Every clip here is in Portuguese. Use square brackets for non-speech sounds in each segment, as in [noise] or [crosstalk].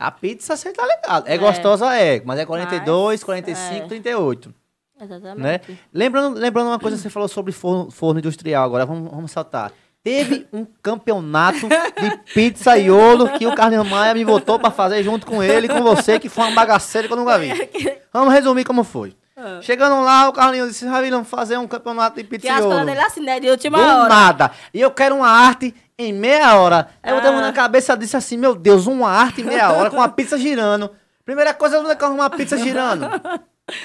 A pizza você tá legal. É, é, gostosa, é, mas é 42, mas, 45, é. 38. Exatamente. Né? Lembrando, lembrando uma coisa que você falou sobre forno, forno industrial agora, vamos, vamos saltar. Teve um campeonato de pizza pizzaiolo que o Carlinhos Maia me botou para fazer junto com ele e com você, que foi uma bagaceira que eu nunca vi. [laughs] Vamos resumir como foi. Ah. Chegando lá, o Carlinhos disse, Ravi, vamos fazer um campeonato de pizza E as coisas dele é assim, né? De última Do hora. nada. E eu quero uma arte em meia hora. Aí ah. eu tava na cabeça disse assim, meu Deus, uma arte em meia hora com a [laughs] pizza girando. Primeira coisa, eu vou arrumar uma pizza girando.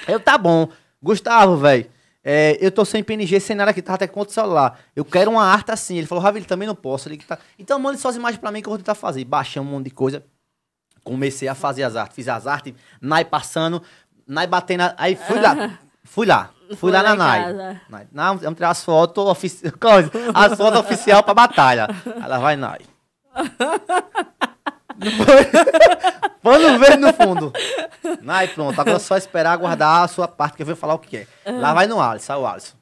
Eu, tá bom. Gustavo, velho, é, eu tô sem PNG, sem nada aqui, tá até com outro celular. Eu quero uma arte assim. Ele falou, ele também não posso. Ele, tá... Então mande só as imagens pra mim que eu vou tentar fazer. Baixamos um monte de coisa. Comecei a fazer as artes. Fiz as artes, nai passando, nai batendo. Aí fui lá, [laughs] Fui lá. Fui, lá, na Nai. Nai. Não, vamos tirar as fotos oficiais. [laughs] As fotos oficial pra batalha. Ela vai, Nai. Pano [laughs] verde no fundo. Nai, pronto. Agora é só esperar aguardar a sua parte, que eu vou falar o que é. Lá vai no Alisson, sai o Alisson.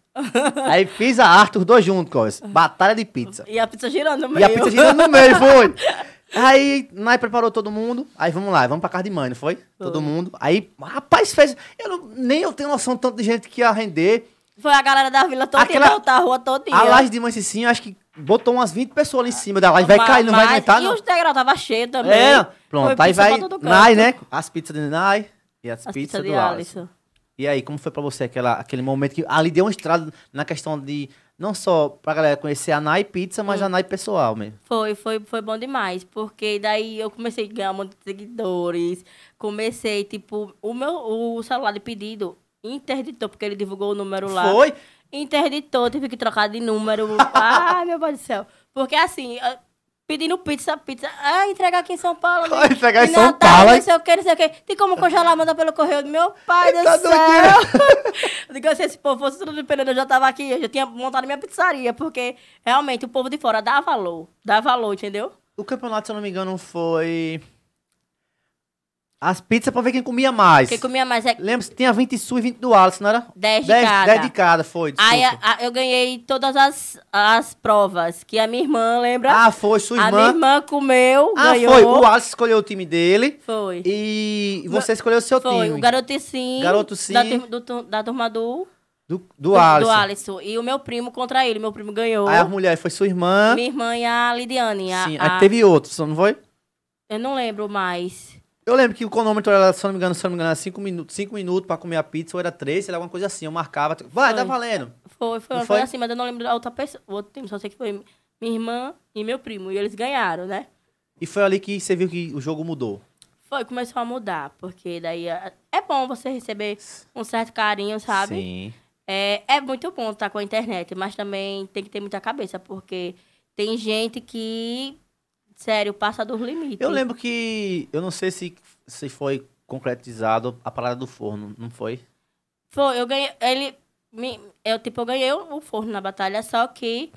Aí fiz a arte, os dois juntos, Batalha de pizza. E a pizza girando no meio. E a pizza girando no meio, foi. [laughs] Aí, nós preparou todo mundo. Aí, vamos lá, vamos pra casa de mãe, não foi? foi. Todo mundo. Aí, rapaz, fez... Eu não, nem eu tenho noção tanto de gente que ia render. Foi a galera da vila toda, Aquela... voltar a rua toda. A laje de mãe sim, acho que botou umas 20 pessoas ali em cima da laje. Vai mas, cair, não mas, vai aguentar, não. E os degraus tava cheio também. É, pronto. Foi aí vai... Nai, né? As pizzas de Nai e as, as pizzas, do Alisson. Alisson. E aí, como foi para você aquela, aquele momento que ali deu um estrado na questão de não só pra galera conhecer a Nai Pizza, mas hum. a Nai pessoal mesmo. Foi, foi, foi bom demais, porque daí eu comecei a ganhar um monte de seguidores, comecei, tipo, o meu o celular de pedido interditou, porque ele divulgou o número lá. Foi? Interditou, tive que trocar de número. [laughs] Ai, meu Deus do céu. Porque assim, pedindo pizza, pizza. Ah, entregar aqui em São Paulo. Ah, entregar em São Paulo. Não sei o que, não sei o que. Tem como congelar, mandar pelo correio. Meu pai do tá céu. Né? [laughs] Digo, se esse povo fosse tudo dependendo, eu já tava aqui. Eu já tinha montado minha pizzaria. Porque, realmente, o povo de fora dá valor. Dá valor, entendeu? O campeonato, se eu não me engano, foi... As pizzas pra ver quem comia mais. Quem comia mais é. Lembra-se, tinha 20 sua e 20 do Alisson, não era? 10 de 10, cada. 10 de cada, foi. Desculpa. Aí a, a, eu ganhei todas as, as provas que a minha irmã, lembra? Ah, foi, sua irmã. A minha irmã comeu. Ah, ganhou. foi. O Alisson escolheu o time dele. Foi. E você escolheu o seu foi, time. Foi, o Garoto Sim. Garoto Sim. Da, do, da turma do. Do, do, do, Alisson. do Alisson. E o meu primo contra ele. Meu primo ganhou. Aí a mulher foi sua irmã. Minha irmã e a Lidiane. A, Sim, a... aí teve outro, não foi? Eu não lembro mais. Eu lembro que o cronômetro era, se não me engano, se não me engano, 5 minutos, cinco minutos pra comer a pizza, ou era 3, era alguma coisa assim. Eu marcava, tipo, vai, tá foi. tá valendo. Foi, foi, foi? foi assim, mas eu não lembro da outra pessoa, o outro time, só sei que foi minha irmã e meu primo, e eles ganharam, né? E foi ali que você viu que o jogo mudou? Foi, começou a mudar, porque daí é, é bom você receber um certo carinho, sabe? Sim. É, é muito bom estar com a internet, mas também tem que ter muita cabeça, porque tem gente que Sério, passa dos limites. Eu lembro que. Eu não sei se, se foi concretizado a parada do forno, não foi? Foi, eu ganhei. Ele. Me, eu, tipo, eu ganhei o forno na batalha, só que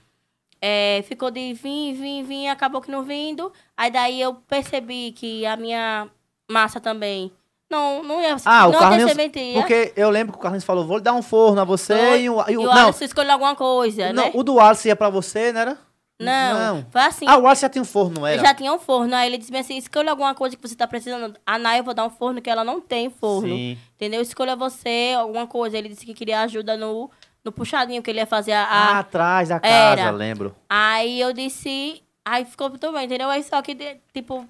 é, ficou de vim, vim, vim, acabou que não vindo. Aí daí eu percebi que a minha massa também. Não, não ia. Ah, não o Carlinhos, Porque eu lembro que o Carlinhos falou: vou lhe dar um forno a você e o. E o, o não, Alisson escolheu alguma coisa. Não, né? o do Alisson ia pra você, não era? Não, não. Foi assim. Ah, o Wallace já tinha um forno, não era? Já tinha um forno. Aí ele disse assim: escolha alguma coisa que você tá precisando. A Naya, eu vou dar um forno que ela não tem forno. Sim. Entendeu? Escolha você alguma coisa. Ele disse que queria ajuda no, no puxadinho que ele ia fazer. A, Ah, atrás da casa, lembro. Aí eu disse. Aí ficou tudo bem, entendeu? Aí só que, tipo,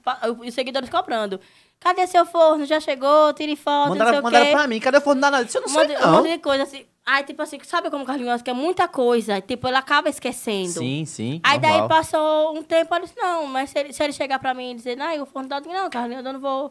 os seguidores cobrando. Cadê seu forno? Já chegou? Tire foto, mandaram, não sei o quê. Mandaram pra mim. Cadê o forno? Nada, eu não sei, um não. Um monte de coisa assim. Aí, tipo assim, sabe como o Carlinhos quer muita coisa? Tipo, ele acaba esquecendo. Sim, sim. Aí normal. daí passou um tempo, eu disse, não, mas se ele, se ele chegar pra mim e dizer, não, eu vou fundar, não, Carlinhos, eu não vou,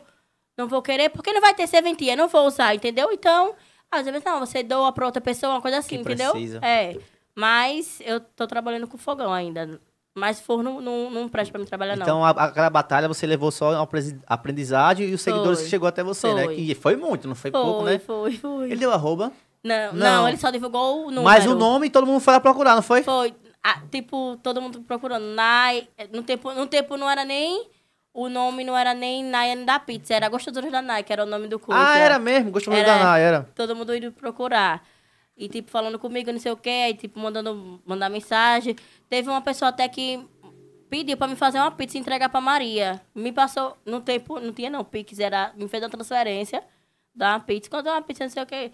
não vou querer, porque não vai ter serventia, não vou usar, entendeu? Então, às vezes, não, você doa pra outra pessoa, uma coisa assim, que entendeu? Precisa. É. Mas eu tô trabalhando com fogão ainda. Mas forno não, não presta pra mim trabalhar, então, não. Então, aquela batalha você levou só a aprendizagem e os foi. seguidores que chegou até você, né? foi. né? Que foi muito, não foi, foi pouco, né? Foi, foi. Ele deu arroba. Não, não, não, ele só divulgou o número. Mas o nome todo mundo foi lá procurar, não foi? Foi. Ah, tipo, todo mundo procurando. Nai, no, tempo, no tempo não era nem. O nome não era nem Nayane da Pizza, era Gostosuras da Nai, que era o nome do curso. Ah, era mesmo, Gostosuras da Nai, era. Todo mundo indo procurar. E, tipo, falando comigo, não sei o quê, e, tipo, mandando mandar mensagem. Teve uma pessoa até que pediu pra me fazer uma pizza e entregar pra Maria. Me passou, no tempo, não tinha não, Pix, era, me fez uma transferência da pizza. Quando uma pizza, não sei o quê.